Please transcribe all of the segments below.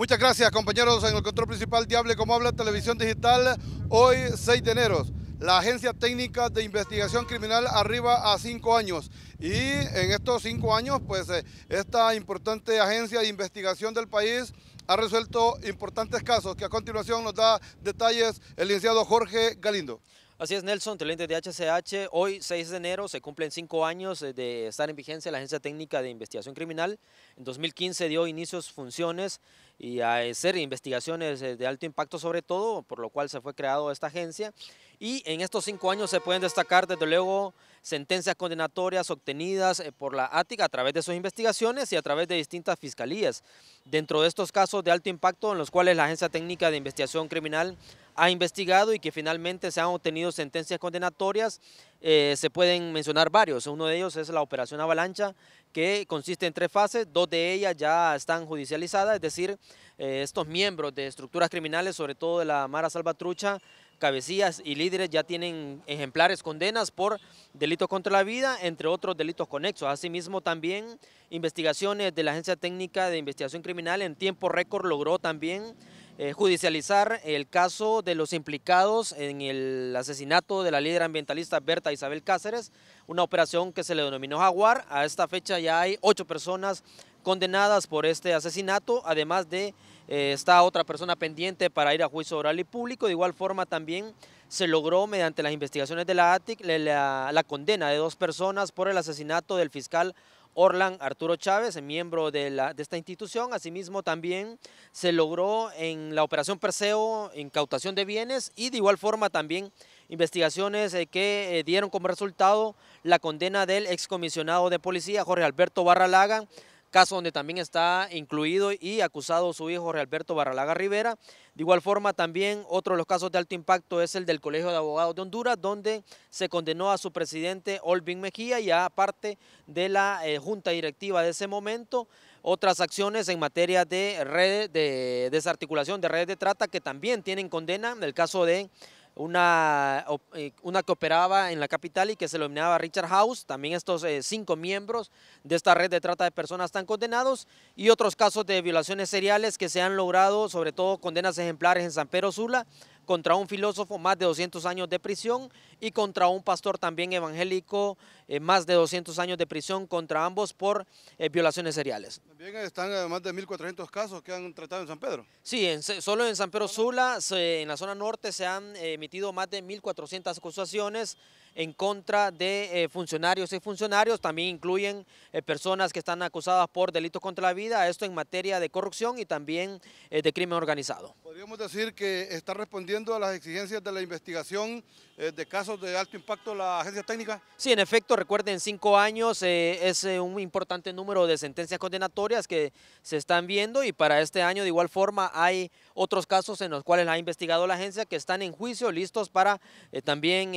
Muchas gracias compañeros en el control principal Diable como habla Televisión Digital. Hoy 6 de enero, la Agencia Técnica de Investigación Criminal arriba a cinco años. Y en estos cinco años, pues eh, esta importante agencia de investigación del país ha resuelto importantes casos que a continuación nos da detalles el licenciado Jorge Galindo. Así es, Nelson, teniente de HCH. Hoy, 6 de enero, se cumplen cinco años eh, de estar en vigencia la Agencia Técnica de Investigación Criminal. En 2015 dio inicios funciones y a hacer investigaciones eh, de alto impacto sobre todo, por lo cual se fue creado esta agencia. Y en estos cinco años se pueden destacar desde luego sentencias condenatorias obtenidas eh, por la ATIC a través de sus investigaciones y a través de distintas fiscalías. Dentro de estos casos de alto impacto en los cuales la Agencia Técnica de Investigación Criminal ha investigado y que finalmente se han obtenido sentencias condenatorias eh, se pueden mencionar varios. Uno de ellos es la operación Avalancha, que consiste en tres fases, dos de ellas ya están judicializadas, es decir, eh, estos miembros de estructuras criminales, sobre todo de la Mara Salvatrucha, cabecillas y líderes ya tienen ejemplares condenas por delitos contra la vida, entre otros delitos conexos. Asimismo, también investigaciones de la Agencia Técnica de Investigación Criminal en tiempo récord logró también eh, judicializar el caso de los implicados en el asesinato de la líder ambientalista Berta Isabel Cáceres, una operación que se le denominó Jaguar. A esta fecha ya hay ocho personas condenadas por este asesinato, además de esta eh, está otra persona pendiente para ir a juicio oral y público. De igual forma también se logró mediante las investigaciones de la ATIC la, la condena de dos personas por el asesinato del fiscal Orlan Arturo Chávez, miembro de, la, de, esta institución. Asimismo, también se logró en la operación Perseo incautación de bienes y de igual forma también investigaciones eh, que eh, dieron como resultado la condena del excomisionado de policía Jorge Alberto Barralaga caso donde también está incluido y acusado su hijo Realberto Barralaga Rivera. De igual forma, también otro de los casos de alto impacto es el del Colegio de Abogados de Honduras, donde se condenó a su presidente Olvin Mejía y a parte de la eh, junta directiva de ese momento. Otras acciones en materia de redes de desarticulación de redes de trata que también tienen condena, en el caso de una, eh, una que operaba en la capital y que se denominaba Richard House, también estos eh, cinco miembros de esta red de trata de personas están condenados y otros casos de violaciones seriales que se han logrado, sobre todo condenas ejemplares en San Pedro Sula, contra un filósofo más de 200 años de prisión y contra un pastor también evangélico eh, más de 200 años de prisión contra ambos por eh, violaciones seriales. También están eh, más de 1.400 casos que han tratado en San Pedro. Sí, solo en San Pedro Sula, en la zona norte se han emitido más de 1.400 acusaciones en contra de funcionarios y funcionarios, también incluyen personas que están acusadas por delitos contra la vida, esto en materia de corrupción y también de crimen organizado. Podríamos decir que está respondiendo a las exigencias de la investigación eh, de casos de alto impacto la agencia técnica? Sí, en efecto, recuerden, cinco años eh, es eh, un importante número de sentencias condenatorias que se están viendo y para este año de igual forma hay otros casos en los cuales ha investigado la agencia que están en juicio, listos para también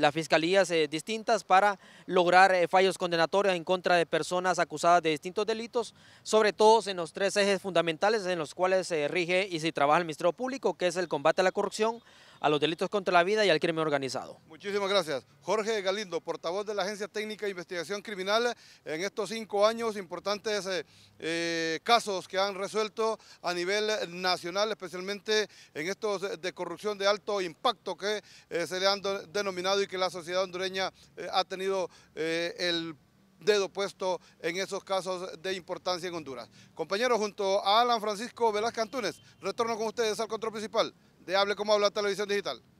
las fiscalías distintas para lograr fallos condenatorios en contra de personas acusadas de distintos delitos, sobre todo en los tres ejes fundamentales en los cuales se rige y se trabaja el Ministerio Público, que es el combate a la corrupción, a los delitos contra la vida y al crimen organizado. Muchísimas gracias. Jorge Galindo, portavoz de la Agencia Técnica de Investigación Criminal, en estos cinco años importantes eh, eh, casos que han resuelto a nivel nacional, especialmente en estos de corrupción de alto impacto que eh, se le han denominado y que la sociedad hondureña ha tenido el dedo puesto en esos casos de importancia en Honduras. Compañero junto a Alan Francisco Velázquez Antunes, retorno con ustedes al control principal de Hable Como Habla Televisión Digital.